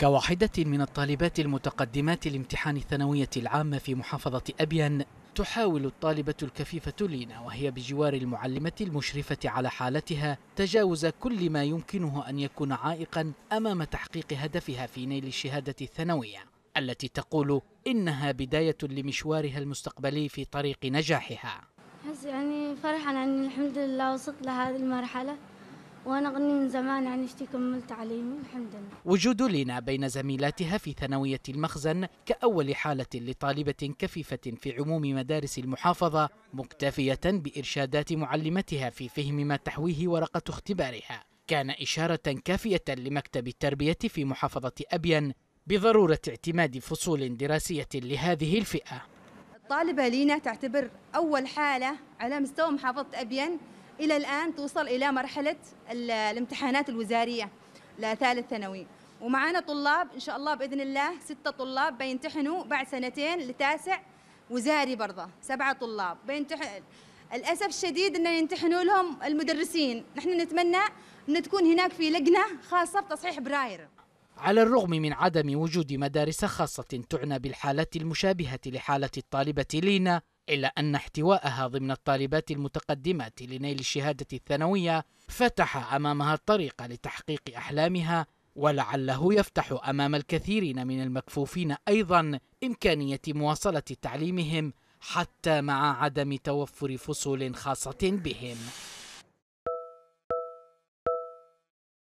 كواحدة من الطالبات المتقدمات لامتحان الثانوية العامة في محافظة أبيان تحاول الطالبة الكفيفة لينا وهي بجوار المعلمة المشرفة على حالتها تجاوز كل ما يمكنه أن يكون عائقا أمام تحقيق هدفها في نيل الشهادة الثانوية التي تقول إنها بداية لمشوارها المستقبلي في طريق نجاحها يعني فرحا يعني الحمد لله وصلت لهذه المرحلة وأنا أغني من زمان عن اشتي كملت عليهم الحمد لله وجود لينا بين زميلاتها في ثانوية المخزن كأول حالة لطالبة كفيفة في عموم مدارس المحافظة مكتفية بإرشادات معلمتها في فهم ما تحويه ورقة اختبارها كان إشارة كافية لمكتب التربية في محافظة أبين بضرورة اعتماد فصول دراسية لهذه الفئة الطالبة لينا تعتبر أول حالة على مستوى محافظة أبين إلى الآن توصل إلى مرحلة الامتحانات الوزارية لثالث ثانوي ومعانا طلاب إن شاء الله بإذن الله ستة طلاب بيمتحنوا بعد سنتين لتاسع وزاري برضه سبعة طلاب بيمتحن الأسف الشديد أن يمتحنوا لهم المدرسين نحن نتمنى أن تكون هناك في لجنة خاصة بتصحيح براير على الرغم من عدم وجود مدارس خاصة تعنى بالحالات المشابهة لحالة الطالبة لينا إلا أن احتوائها ضمن الطالبات المتقدمات لنيل الشهادة الثانوية فتح أمامها الطريق لتحقيق أحلامها ولعله يفتح أمام الكثيرين من المكفوفين أيضا إمكانية مواصلة تعليمهم حتى مع عدم توفر فصول خاصة بهم